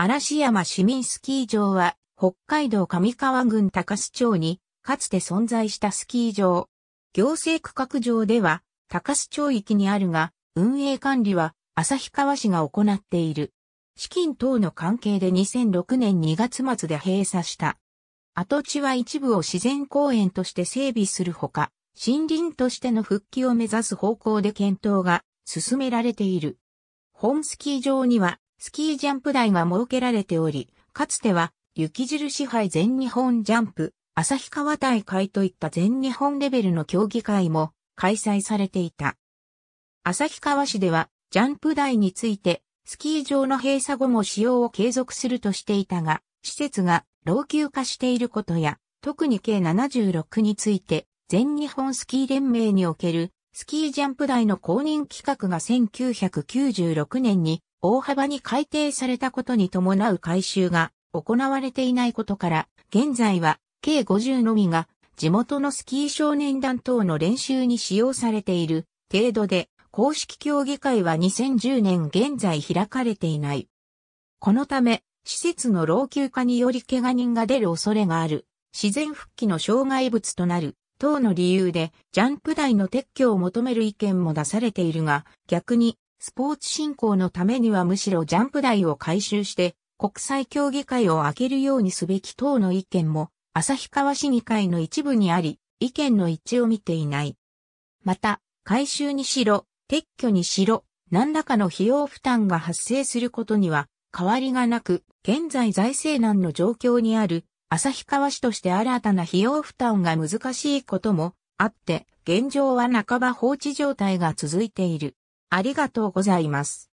嵐山市民スキー場は、北海道上川郡高須町に、かつて存在したスキー場。行政区画上では、高須町域にあるが、運営管理は、旭川市が行っている。資金等の関係で2006年2月末で閉鎖した。跡地は一部を自然公園として整備するほか、森林としての復帰を目指す方向で検討が進められている。本スキー場にはスキージャンプ台が設けられており、かつては、雪印杯全日本ジャンプ、旭川大会といった全日本レベルの競技会も開催されていた。旭川市では、ジャンプ台について、スキー場の閉鎖後も使用を継続するとしていたが、施設が老朽化していることや、特に計76について、全日本スキー連盟におけるスキージャンプ台の公認規格が1996年に大幅に改定されたことに伴う改修が行われていないことから、現在は計50のみが地元のスキー少年団等の練習に使用されている程度で、公式競技会は2010年現在開かれていない。このため、施設の老朽化により怪我人が出る恐れがある、自然復帰の障害物となる、等の理由で、ジャンプ台の撤去を求める意見も出されているが、逆に、スポーツ振興のためにはむしろジャンプ台を改修して国際競技会を開けるようにすべき等の意見も旭川市議会の一部にあり、意見の一致を見ていない。また、改修にしろ、撤去にしろ、何らかの費用負担が発生することには変わりがなく、現在財政難の状況にある旭川市として新たな費用負担が難しいこともあって、現状は半ば放置状態が続いている。ありがとうございます。